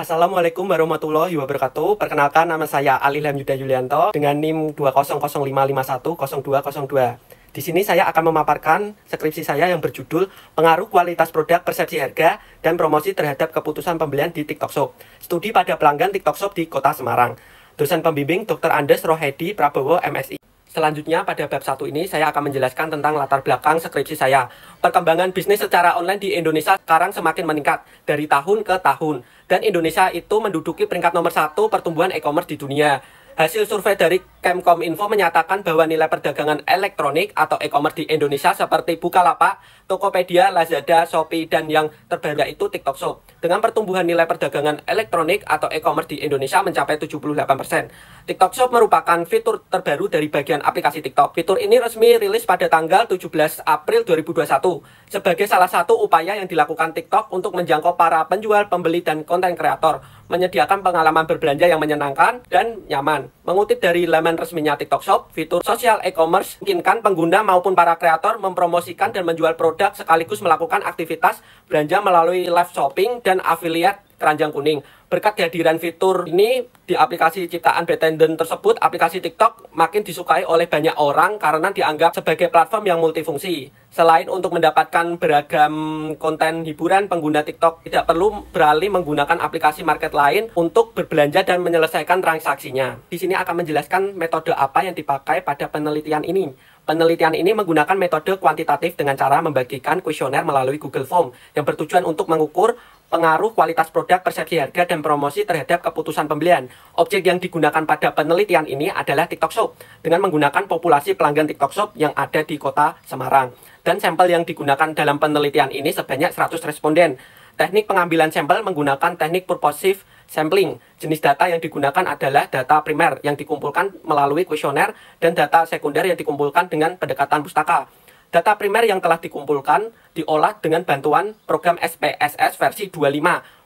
Assalamualaikum warahmatullahi wabarakatuh. Perkenalkan nama saya Alilham Yuda Yulianto dengan NIM 20055510202. Di sini saya akan memaparkan skripsi saya yang berjudul Pengaruh Kualitas Produk Persepsi Harga dan Promosi Terhadap Keputusan Pembelian di TikTok Shop. Studi pada pelanggan TikTok Shop di Kota Semarang. Dosen pembimbing Dr. Andes Rohedi Prabowo MSI. Selanjutnya pada bab satu ini saya akan menjelaskan tentang latar belakang skripsi saya. Perkembangan bisnis secara online di Indonesia sekarang semakin meningkat dari tahun ke tahun. Dan Indonesia itu menduduki peringkat nomor satu pertumbuhan e-commerce di dunia. Hasil survei dari Info menyatakan bahwa nilai perdagangan elektronik atau e-commerce di Indonesia seperti Bukalapak, Tokopedia, Lazada, Shopee, dan yang terbaru yaitu TikTok Shop. Dengan pertumbuhan nilai perdagangan elektronik atau e-commerce di Indonesia mencapai 78%. TikTok Shop merupakan fitur terbaru dari bagian aplikasi TikTok. Fitur ini resmi rilis pada tanggal 17 April 2021 sebagai salah satu upaya yang dilakukan TikTok untuk menjangkau para penjual, pembeli, dan konten kreator, menyediakan pengalaman berbelanja yang menyenangkan dan nyaman. Mengutip dari laman laman resminya TikTok Shop, fitur sosial e-commerce memungkinkan pengguna maupun para kreator mempromosikan dan menjual produk sekaligus melakukan aktivitas belanja melalui live shopping dan affiliate keranjang kuning. Berkat kehadiran fitur ini di aplikasi ciptaan Betenden tersebut, aplikasi TikTok makin disukai oleh banyak orang karena dianggap sebagai platform yang multifungsi. Selain untuk mendapatkan beragam konten hiburan, pengguna TikTok tidak perlu beralih menggunakan aplikasi market lain untuk berbelanja dan menyelesaikan transaksinya. Di sini akan menjelaskan metode apa yang dipakai pada penelitian ini. Penelitian ini menggunakan metode kuantitatif dengan cara membagikan kuesioner melalui Google Form yang bertujuan untuk mengukur pengaruh kualitas produk, persepsi harga, dan promosi terhadap keputusan pembelian. Objek yang digunakan pada penelitian ini adalah TikTok Shop dengan menggunakan populasi pelanggan TikTok Shop yang ada di kota Semarang. Dan sampel yang digunakan dalam penelitian ini sebanyak 100 responden. Teknik pengambilan sampel menggunakan teknik purposive sampling. Jenis data yang digunakan adalah data primer yang dikumpulkan melalui kuesioner dan data sekunder yang dikumpulkan dengan pendekatan pustaka. Data primer yang telah dikumpulkan diolah dengan bantuan program SPSS versi 25.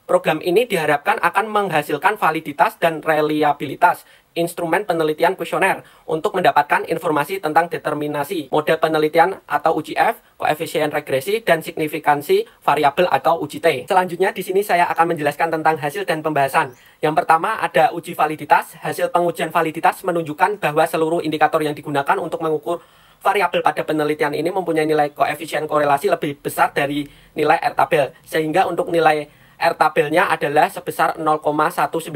Program ini diharapkan akan menghasilkan validitas dan reliabilitas instrumen penelitian kuesioner untuk mendapatkan informasi tentang determinasi model penelitian atau UGF, koefisien regresi dan signifikansi variabel atau UGT. Selanjutnya di sini saya akan menjelaskan tentang hasil dan pembahasan. Yang pertama ada uji validitas. Hasil pengujian validitas menunjukkan bahwa seluruh indikator yang digunakan untuk mengukur variabel pada penelitian ini mempunyai nilai koefisien korelasi lebih besar dari nilai R tabel sehingga untuk nilai R tabelnya adalah sebesar 0,196.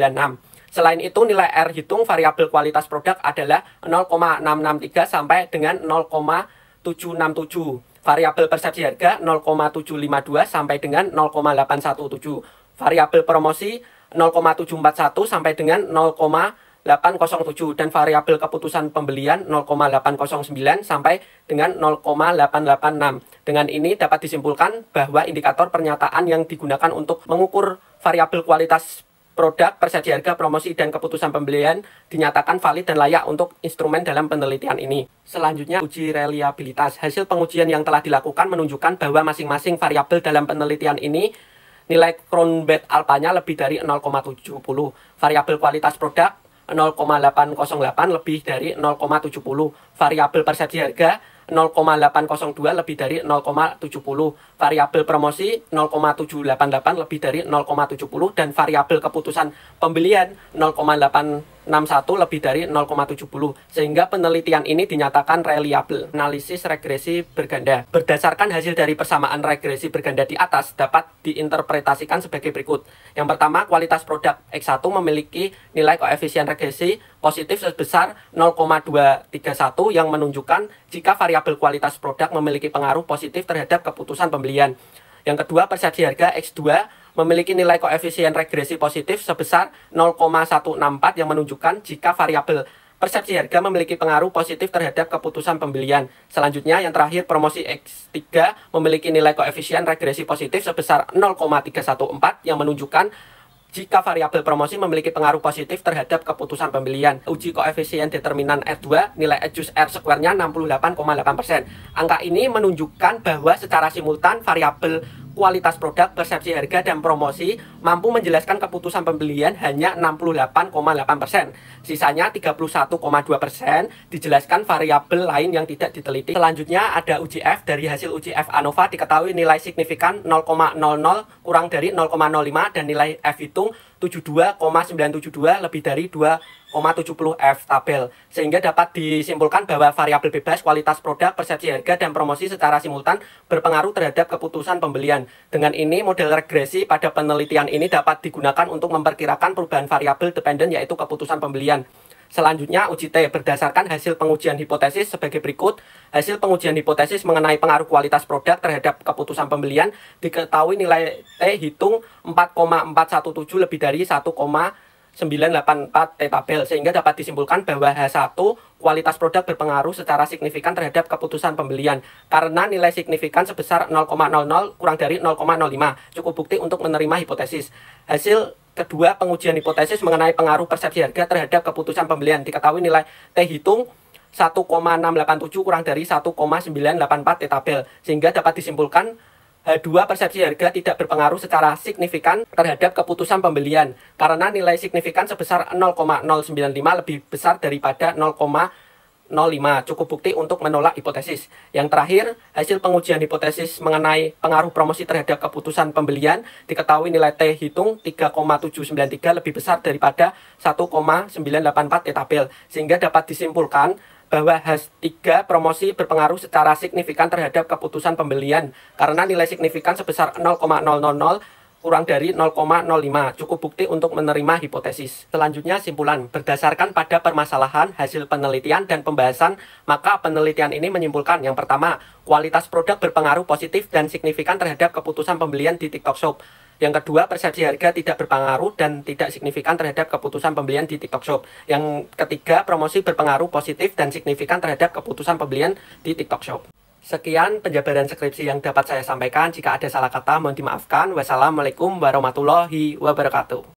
Selain itu nilai R hitung variabel kualitas produk adalah 0,663 sampai dengan 0,767. Variabel persepsi harga 0,752 sampai dengan 0,817. Variabel promosi 0,741 sampai dengan 0, 0,807 dan variabel keputusan pembelian 0,809 sampai dengan 0,886. Dengan ini dapat disimpulkan bahwa indikator pernyataan yang digunakan untuk mengukur variabel kualitas produk, persepsi harga, promosi, dan keputusan pembelian dinyatakan valid dan layak untuk instrumen dalam penelitian ini. Selanjutnya, uji reliabilitas. Hasil pengujian yang telah dilakukan menunjukkan bahwa masing-masing variabel dalam penelitian ini nilai Kronbet alpanya lebih dari 0,70. Variabel kualitas produk 0,808 lebih dari 0,70 variabel persepsi harga 0,802 lebih dari 0,70 variabel promosi 0,788 lebih dari 0,70 dan variabel keputusan pembelian 0,8 61 lebih dari 0,70 sehingga penelitian ini dinyatakan reliable. Analisis regresi berganda berdasarkan hasil dari persamaan regresi berganda di atas dapat diinterpretasikan sebagai berikut. Yang pertama, kualitas produk X1 memiliki nilai koefisien regresi positif sebesar 0,231 yang menunjukkan jika variabel kualitas produk memiliki pengaruh positif terhadap keputusan pembelian. Yang kedua, persepsi harga X2 memiliki nilai koefisien regresi positif sebesar 0,164 yang menunjukkan jika variabel persepsi harga memiliki pengaruh positif terhadap keputusan pembelian. Selanjutnya, yang terakhir, promosi X3 memiliki nilai koefisien regresi positif sebesar 0,314 yang menunjukkan jika variabel promosi memiliki pengaruh positif terhadap keputusan pembelian. Uji koefisien determinan R2, e nilai adjust e R square-nya 68,8%. Angka ini menunjukkan bahwa secara simultan variabel kualitas produk, persepsi harga, dan promosi mampu menjelaskan keputusan pembelian hanya 68,8%. Sisanya 31,2% dijelaskan variabel lain yang tidak diteliti. Selanjutnya ada UJF dari hasil UJF ANOVA diketahui nilai signifikan 0,00 kurang dari 0,05 dan nilai F hitung 72,972 lebih dari 2,70 F tabel. Sehingga dapat disimpulkan bahwa variabel bebas kualitas produk, persepsi harga, dan promosi secara simultan berpengaruh terhadap keputusan pembelian. Dengan ini, model regresi pada penelitian ini dapat digunakan untuk memperkirakan perubahan variabel dependen yaitu keputusan pembelian. Selanjutnya, uji T berdasarkan hasil pengujian hipotesis sebagai berikut. Hasil pengujian hipotesis mengenai pengaruh kualitas produk terhadap keputusan pembelian diketahui nilai T hitung 4,417 lebih dari 1,984 T tabel sehingga dapat disimpulkan bahwa H1 kualitas produk berpengaruh secara signifikan terhadap keputusan pembelian karena nilai signifikan sebesar 0,00 kurang dari 0,05 cukup bukti untuk menerima hipotesis. Hasil Kedua, pengujian hipotesis mengenai pengaruh persepsi harga terhadap keputusan pembelian. Diketahui nilai T hitung 1,687 kurang dari 1,984 T tabel. Sehingga dapat disimpulkan eh, dua persepsi harga tidak berpengaruh secara signifikan terhadap keputusan pembelian karena nilai signifikan sebesar 0,095 lebih besar daripada 0,0 05 cukup bukti untuk menolak hipotesis. Yang terakhir, hasil pengujian hipotesis mengenai pengaruh promosi terhadap keputusan pembelian diketahui nilai T hitung 3,793 lebih besar daripada 1,984 T tabel sehingga dapat disimpulkan bahwa has 3 promosi berpengaruh secara signifikan terhadap keputusan pembelian karena nilai signifikan sebesar 0,000 kurang dari 0,05 cukup bukti untuk menerima hipotesis. Selanjutnya simpulan berdasarkan pada permasalahan hasil penelitian dan pembahasan maka penelitian ini menyimpulkan yang pertama kualitas produk berpengaruh positif dan signifikan terhadap keputusan pembelian di TikTok Shop. Yang kedua, persepsi harga tidak berpengaruh dan tidak signifikan terhadap keputusan pembelian di TikTok Shop. Yang ketiga, promosi berpengaruh positif dan signifikan terhadap keputusan pembelian di TikTok Shop. Sekian penjabaran skripsi yang dapat saya sampaikan. Jika ada salah kata, mohon dimaafkan. Wassalamualaikum warahmatullahi wabarakatuh.